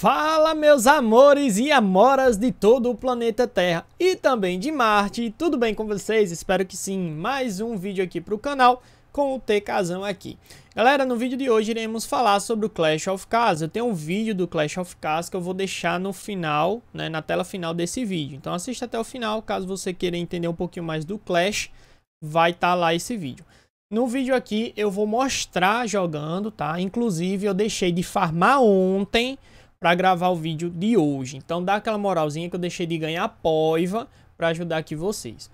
Fala meus amores e amoras de todo o planeta Terra e também de Marte, tudo bem com vocês? Espero que sim, mais um vídeo aqui para o canal com o TKzão aqui. Galera, no vídeo de hoje iremos falar sobre o Clash of Cars, eu tenho um vídeo do Clash of Cars que eu vou deixar no final, né, na tela final desse vídeo, então assista até o final caso você queira entender um pouquinho mais do Clash, vai estar tá lá esse vídeo. No vídeo aqui eu vou mostrar jogando, tá? Inclusive eu deixei de farmar ontem, para gravar o vídeo de hoje. Então dá aquela moralzinha que eu deixei de ganhar poiva para ajudar aqui vocês.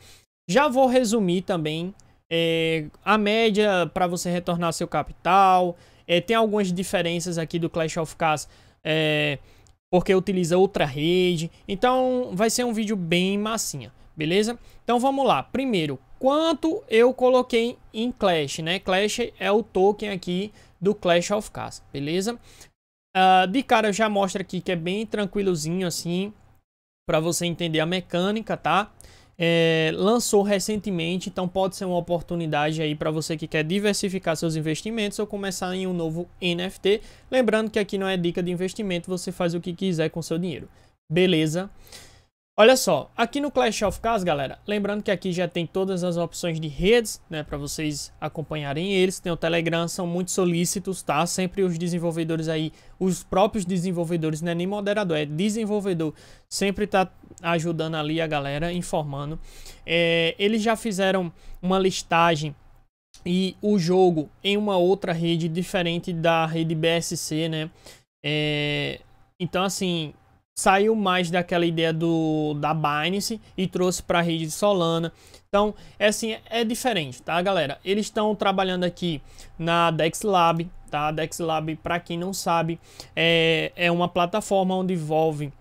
Já vou resumir também é, a média para você retornar seu capital. É, tem algumas diferenças aqui do Clash of Cars, é, porque utiliza outra rede. Então vai ser um vídeo bem massinha, beleza? Então vamos lá. Primeiro, quanto eu coloquei em Clash, né? Clash é o token aqui do Clash of Cars, beleza? Uh, de cara já mostra aqui que é bem tranquilozinho assim, para você entender a mecânica, tá? É, lançou recentemente, então pode ser uma oportunidade aí para você que quer diversificar seus investimentos ou começar em um novo NFT. Lembrando que aqui não é dica de investimento, você faz o que quiser com seu dinheiro. Beleza? Olha só, aqui no Clash of Cars, galera, lembrando que aqui já tem todas as opções de redes, né, para vocês acompanharem eles, tem o Telegram, são muito solícitos, tá? Sempre os desenvolvedores aí, os próprios desenvolvedores, não é nem moderador, é desenvolvedor, sempre tá ajudando ali a galera, informando. É, eles já fizeram uma listagem e o jogo em uma outra rede diferente da rede BSC, né? É, então, assim, saiu mais daquela ideia do da Binance e trouxe para a rede de Solana. Então, é assim, é diferente, tá, galera? Eles estão trabalhando aqui na DexLab, tá? A DexLab, para quem não sabe, é, é uma plataforma onde envolve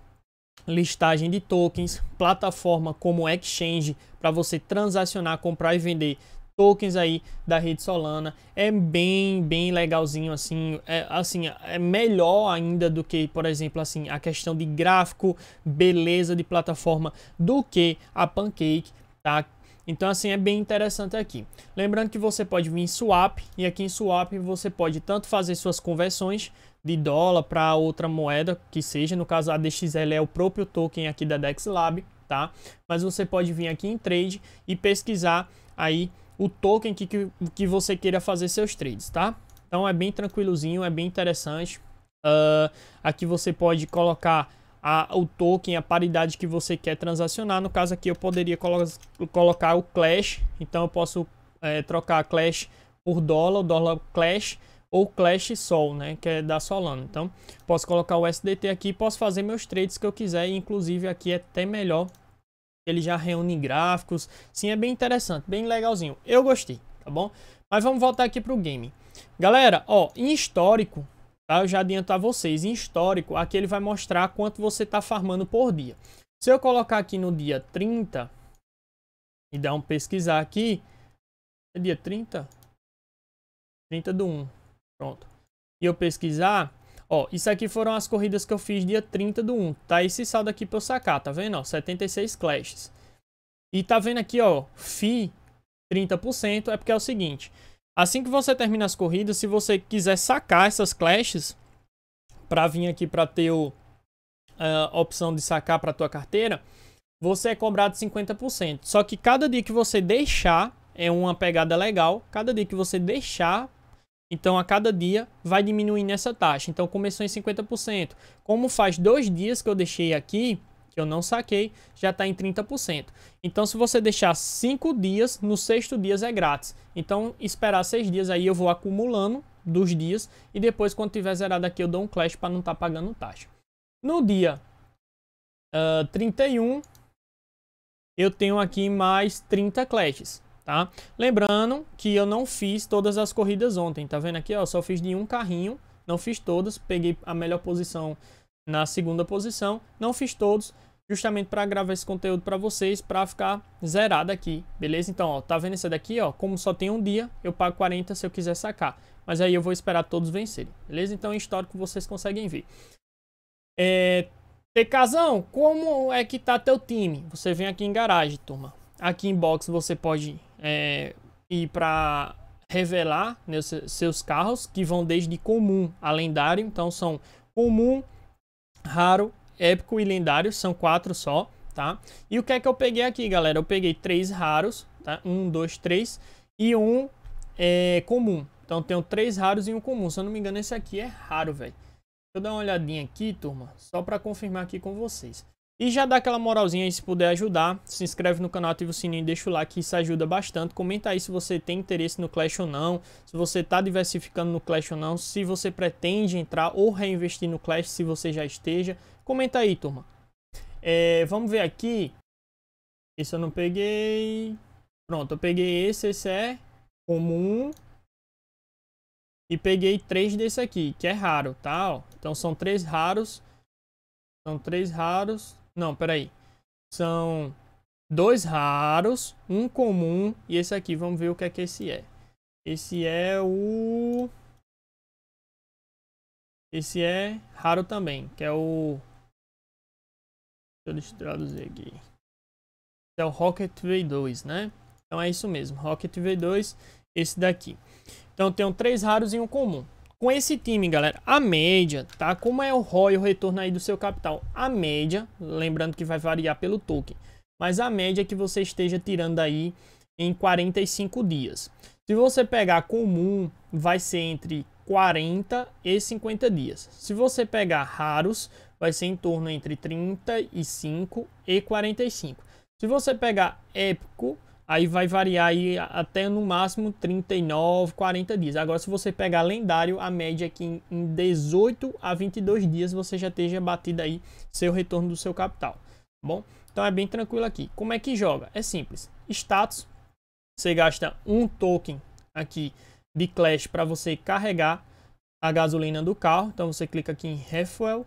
listagem de tokens, plataforma como exchange para você transacionar, comprar e vender tokens aí da rede Solana. É bem, bem legalzinho assim, é, assim, é melhor ainda do que, por exemplo, assim, a questão de gráfico, beleza de plataforma do que a Pancake, tá? Então, assim, é bem interessante aqui. Lembrando que você pode vir em swap, e aqui em swap você pode tanto fazer suas conversões de dólar para outra moeda, que seja, no caso a DXL é o próprio token aqui da DexLab, tá? Mas você pode vir aqui em trade e pesquisar aí o token que, que, você queira fazer seus trades, tá? Então é bem tranquilozinho, é bem interessante. Uh, aqui você pode colocar a, o token, a paridade que você quer transacionar. No caso aqui eu poderia colo colocar o Clash, então eu posso é, trocar Clash por dólar, dólar Clash ou Clash Sol, né, que é da Solana. Então posso colocar o SDT aqui, posso fazer meus trades que eu quiser, inclusive aqui é até melhor ele já reúne gráficos. Sim, é bem interessante, bem legalzinho. Eu gostei, tá bom? Mas vamos voltar aqui pro game. Galera, ó, em histórico, tá? Eu já adianto a vocês, em histórico, aqui ele vai mostrar quanto você tá farmando por dia. Se eu colocar aqui no dia 30 e dar um pesquisar aqui, é dia 30? 30 do 1, pronto. E eu pesquisar, Ó, isso aqui foram as corridas que eu fiz dia 30 do 1. Tá esse saldo aqui pra eu sacar, tá vendo? Ó, 76 clashes. E tá vendo aqui, ó, FI 30%, é porque é o seguinte. Assim que você termina as corridas, se você quiser sacar essas clashes, pra vir aqui pra ter a opção de sacar pra tua carteira, você é cobrado 50%. Só que cada dia que você deixar, é uma pegada legal, cada dia que você deixar então, a cada dia vai diminuindo essa taxa. Então, começou em 50%. Como faz dois dias que eu deixei aqui, que eu não saquei, já está em 30%. Então, se você deixar cinco dias, no sexto dia é grátis. Então, esperar seis dias aí eu vou acumulando dos dias e depois quando tiver zerado aqui eu dou um clash para não estar tá pagando taxa. No dia uh, ah, 31 eu tenho aqui mais 30 clashes tá? Lembrando que eu não fiz todas as corridas ontem, tá vendo aqui, ó, só fiz de um carrinho, não fiz todas, peguei a melhor posição na segunda posição, não fiz todos, justamente para gravar esse conteúdo para vocês, para ficar zerado aqui, beleza? Então, ó, tá vendo essa daqui, ó, como só tem um dia, eu pago 40 se eu quiser sacar, mas aí eu vou esperar todos vencerem, beleza? Então, em histórico vocês conseguem ver. É, TKzão, como é que tá teu time? Você vem aqui em garagem, turma. Aqui em box você pode é, e para revelar né, seus carros, que vão desde comum a lendário. Então são comum, raro, épico e lendário, são quatro só, tá? E o que é que eu peguei aqui, galera? Eu peguei três raros, tá? Um, dois, três e um é, comum. Então tenho três raros e um comum. Se eu não me engano, esse aqui é raro, velho. Deixa eu dar uma olhadinha aqui, turma, só para confirmar aqui com vocês. E já dá aquela moralzinha aí se puder ajudar, se inscreve no canal, ativa o sininho e deixa o like, isso ajuda bastante. Comenta aí se você tem interesse no Clash ou não, se você está diversificando no Clash ou não, se você pretende entrar ou reinvestir no Clash, se você já esteja. Comenta aí, turma. É, vamos ver aqui. Esse eu não peguei. Pronto, eu peguei esse, esse é comum. E peguei três desse aqui, que é raro, tá? então são três raros. São três raros. Não, peraí. São dois raros, um comum e esse aqui. Vamos ver o que é que esse é. Esse é o... Esse é raro também, que é o... Deixa eu traduzir aqui. é o Rocket V2, né? Então é isso mesmo, Rocket V2, esse daqui. Então eu tenho três raros e um comum com esse time, galera, a média, tá? Como é o ROI, o retorno aí do seu capital? A média, lembrando que vai variar pelo token, mas a média é que você esteja tirando aí em 45 dias. Se você pegar comum, vai ser entre 40 e 50 dias. Se você pegar raros, vai ser em torno entre 35 e 45. Se você pegar épico, aí vai variar aí até no máximo 39, 40 dias. Agora, se você pegar lendário, a média é que em 18 a 22 dias você já esteja batido aí seu retorno do seu capital. Tá bom, então é bem tranquilo aqui. Como é que joga? É simples. Status, você gasta um token aqui de Clash para você carregar a gasolina do carro. Então você clica aqui em Refuel,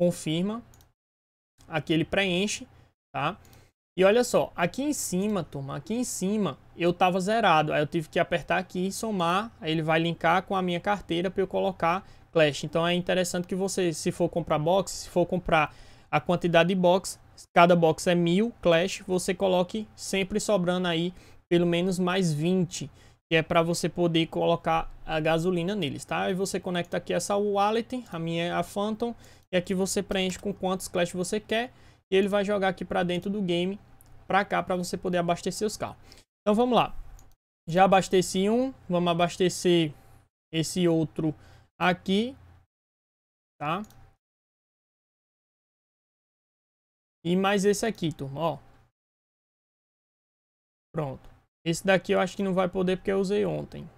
confirma, aqui ele preenche, tá? E olha só, aqui em cima, turma, aqui em cima eu tava zerado. Aí eu tive que apertar aqui e somar, aí ele vai linkar com a minha carteira para eu colocar Clash. Então é interessante que você, se for comprar box, se for comprar a quantidade de box, cada box é mil Clash, você coloque sempre sobrando aí pelo menos mais 20, que é para você poder colocar a gasolina neles, tá? E você conecta aqui essa wallet, a minha é a Phantom, e aqui você preenche com quantos Clash você quer ele vai jogar aqui para dentro do game, para cá, para você poder abastecer os carros. Então vamos lá. Já abasteci um, vamos abastecer esse outro aqui, tá? E mais esse aqui, turma, ó. Pronto. Esse daqui eu acho que não vai poder porque eu usei ontem.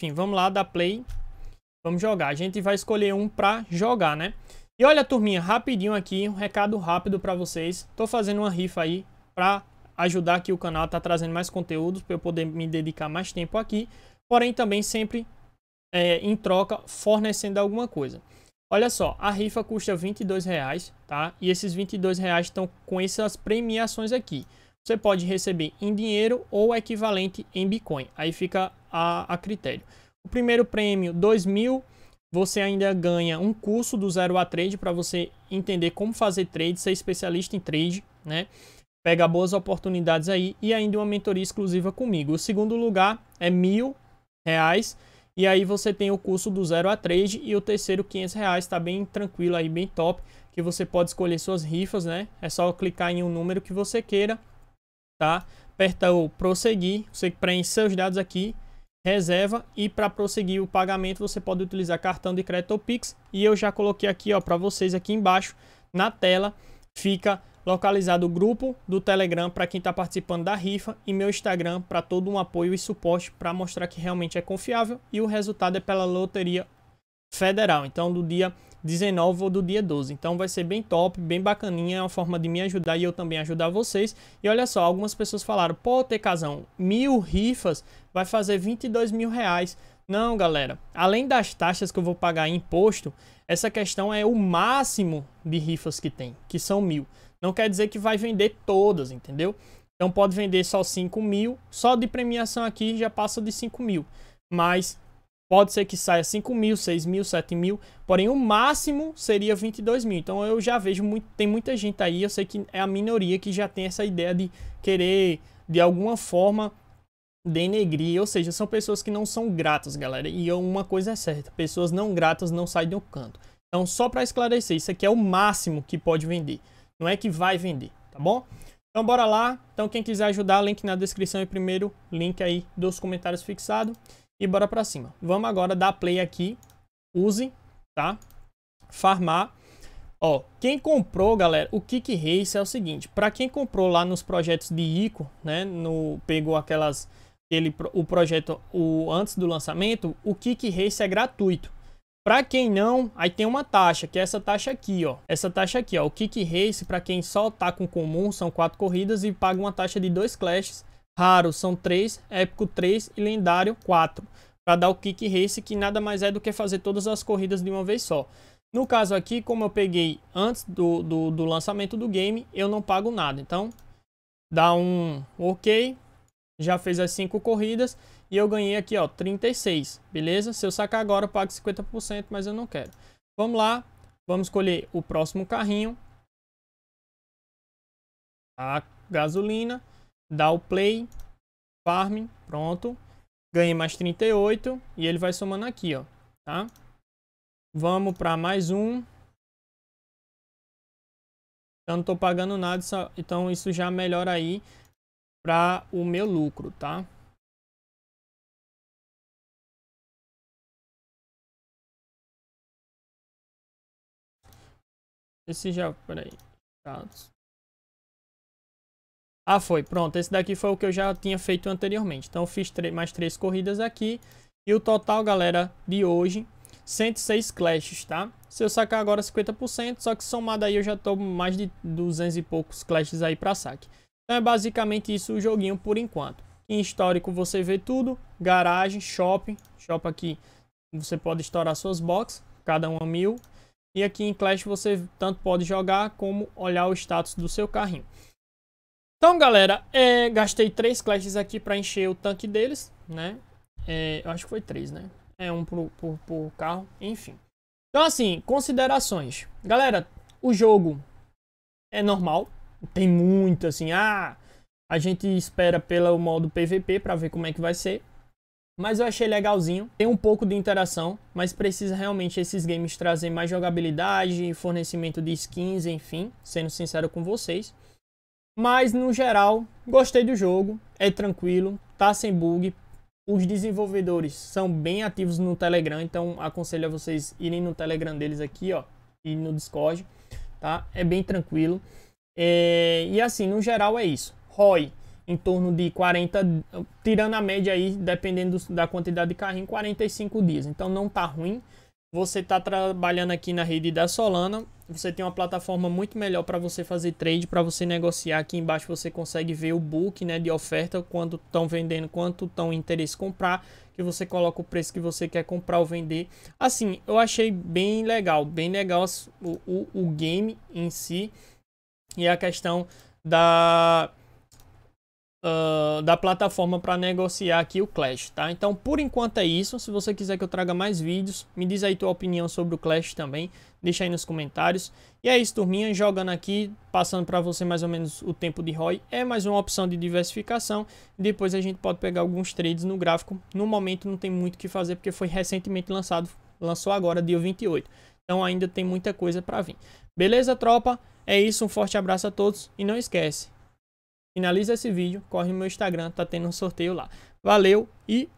Enfim, vamos lá, dar play. Vamos jogar. A gente vai escolher um pra jogar, né? E olha, turminha, rapidinho aqui, um recado rápido para vocês. Tô fazendo uma rifa aí para ajudar aqui o canal, tá trazendo mais conteúdos para eu poder me dedicar mais tempo aqui. Porém, também sempre é, em troca, fornecendo alguma coisa. Olha só, a rifa custa 22 reais, tá? E esses 22 reais estão com essas premiações aqui. Você pode receber em dinheiro ou equivalente em Bitcoin. Aí fica a, a critério. O primeiro prêmio, 2 mil você ainda ganha um curso do zero a trade para você entender como fazer trade, ser especialista em trade, né? Pega boas oportunidades aí e ainda uma mentoria exclusiva comigo. O segundo lugar é mil reais. E aí você tem o curso do zero a trade e o terceiro quinhentos reais, está bem tranquilo aí, bem top, que você pode escolher suas rifas, né? É só clicar em um número que você queira, tá? Aperta o prosseguir, você preenche seus dados aqui reserva e para prosseguir o pagamento você pode utilizar cartão de crédito ou Pix e eu já coloquei aqui ó para vocês aqui embaixo na tela fica localizado o grupo do Telegram para quem está participando da rifa e meu Instagram para todo um apoio e suporte para mostrar que realmente é confiável e o resultado é pela loteria federal. Então, do dia 19 ou do dia 12. Então vai ser bem top, bem bacaninha, é uma forma de me ajudar e eu também ajudar vocês. E olha só, algumas pessoas falaram, pô, casão mil rifas vai fazer 22 mil reais. Não, galera, além das taxas que eu vou pagar em imposto, essa questão é o máximo de rifas que tem, que são mil. Não quer dizer que vai vender todas, entendeu? Então pode vender só 5 mil, só de premiação aqui já passa de 5 mil. Mas Pode ser que saia 5 mil, 6 mil, 7 mil, porém o máximo seria 22 mil. Então eu já vejo, muito, tem muita gente aí, eu sei que é a minoria que já tem essa ideia de querer, de alguma forma, denegrir, ou seja, são pessoas que não são gratas, galera. E uma coisa é certa, pessoas não gratas não saem do canto. Então, só para esclarecer, isso aqui é o máximo que pode vender, não é que vai vender, tá bom? Então, bora lá. Então, quem quiser ajudar, link na descrição e primeiro link aí dos comentários fixado e bora pra cima. Vamos agora dar play aqui, use, tá? Farmar. Ó, quem comprou, galera, o Kick Race é o seguinte, para quem comprou lá nos projetos de ICO, né, no pegou aquelas ele o projeto o antes do lançamento, o Kick Race é gratuito. Para quem não, aí tem uma taxa, que é essa taxa aqui, ó. Essa taxa aqui, ó, o Kick Race para quem só tá com comum, são quatro corridas e paga uma taxa de dois clashes Raro são 3, épico 3 e lendário 4, para dar o kick race, que nada mais é do que fazer todas as corridas de uma vez só. No caso aqui, como eu peguei antes do, do, do lançamento do game, eu não pago nada. Então, dá um ok, já fez as 5 corridas e eu ganhei aqui, ó, 36, beleza? Se eu sacar agora, eu pago 50%, mas eu não quero. Vamos lá, vamos escolher o próximo carrinho. A gasolina dá o play, farm, pronto. Ganhei mais 38 e ele vai somando aqui, ó, tá? Vamos para mais um. Eu não tô pagando nada, então isso já melhora aí para o meu lucro, tá? Esse já, peraí, dados. Ah, foi. Pronto, esse daqui foi o que eu já tinha feito anteriormente. Então, eu fiz mais três corridas aqui. E o total, galera, de hoje, 106 clashes, tá? Se eu sacar agora 50%, só que somado aí eu já tô mais de 200 e poucos clashes aí pra saque. Então é basicamente isso o joguinho por enquanto. Em histórico você vê tudo, garagem, shopping, shopping aqui você pode estourar suas boxes, cada uma mil. E aqui em Clash você tanto pode jogar como olhar o status do seu carrinho. Então, galera, é, gastei três clashes aqui pra encher o tanque deles, né? É, eu acho que foi três, né? É um por, por, por carro, enfim. Então, assim, considerações. Galera, o jogo é normal. Tem muito, assim, ah... A gente espera pelo modo PVP pra ver como é que vai ser. Mas eu achei legalzinho. Tem um pouco de interação, mas precisa realmente esses games trazerem mais jogabilidade, fornecimento de skins, enfim. Sendo sincero com vocês. Mas no geral, gostei do jogo, é tranquilo, tá sem bug. Os desenvolvedores são bem ativos no Telegram, então aconselho a vocês irem no Telegram deles aqui, ó, e no Discord, tá? É bem tranquilo. É, e assim, no geral é isso. ROI em torno de 40, tirando a média aí, dependendo da quantidade de carrinho, 45 dias. Então não tá ruim você está trabalhando aqui na rede da Solana, você tem uma plataforma muito melhor para você fazer trade, para você negociar. Aqui embaixo você consegue ver o book né, de oferta, quanto estão vendendo, quanto estão interesse comprar, que você coloca o preço que você quer comprar ou vender. Assim, eu achei bem legal, bem legal o, o, o game em si e a questão da Uh, da plataforma para negociar aqui o Clash, tá? Então, por enquanto é isso. Se você quiser que eu traga mais vídeos, me diz aí tua opinião sobre o Clash também. Deixa aí nos comentários. E é isso, turminha. Jogando aqui, passando para você mais ou menos o tempo de ROI. É mais uma opção de diversificação. Depois a gente pode pegar alguns trades no gráfico. No momento não tem muito o que fazer, porque foi recentemente lançado. Lançou agora, dia 28. Então ainda tem muita coisa para vir. Beleza, tropa? É isso, um forte abraço a todos e não esquece Finaliza esse vídeo, corre no meu Instagram, tá tendo um sorteio lá. Valeu e